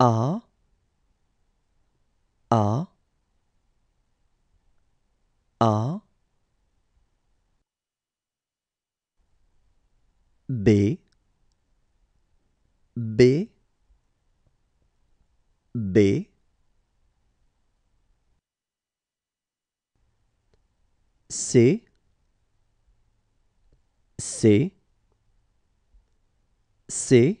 A A A B B B C C C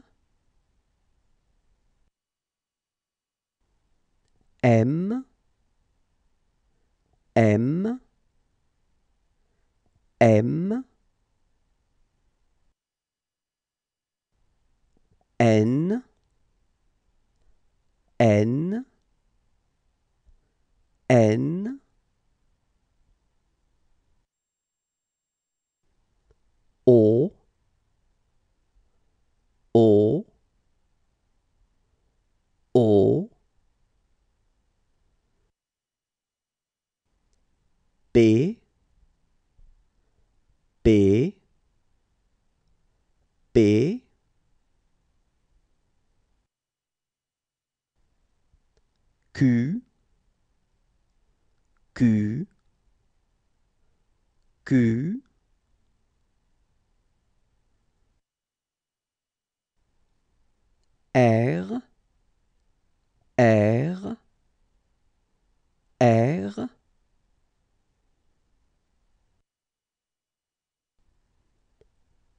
M, M, M, N, N, N, B B B Q Q Q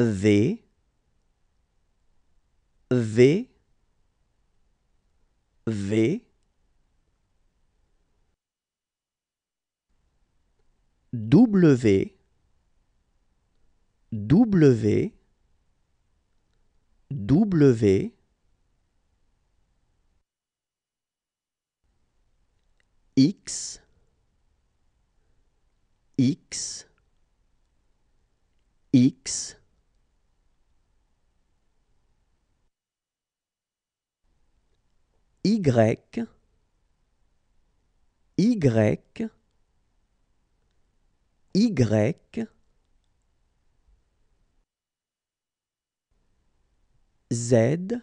V V V W W W X X Y, Y, Y, Z,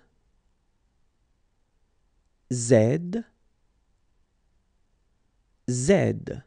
Z, Z.